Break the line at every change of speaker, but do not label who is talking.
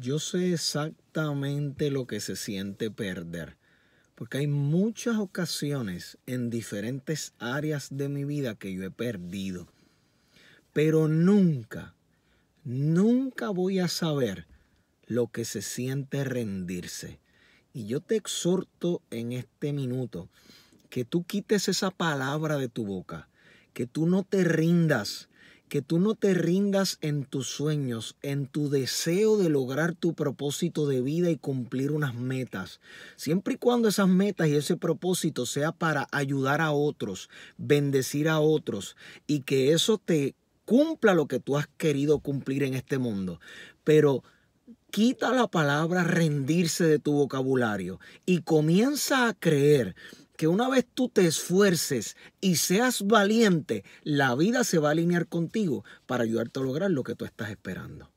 yo sé exactamente lo que se siente perder, porque hay muchas ocasiones en diferentes áreas de mi vida que yo he perdido, pero nunca, nunca voy a saber lo que se siente rendirse. Y yo te exhorto en este minuto que tú quites esa palabra de tu boca, que tú no te rindas, que tú no te rindas en tus sueños, en tu deseo de lograr tu propósito de vida y cumplir unas metas. Siempre y cuando esas metas y ese propósito sea para ayudar a otros, bendecir a otros y que eso te cumpla lo que tú has querido cumplir en este mundo. Pero quita la palabra rendirse de tu vocabulario y comienza a creer que una vez tú te esfuerces y seas valiente, la vida se va a alinear contigo para ayudarte a lograr lo que tú estás esperando.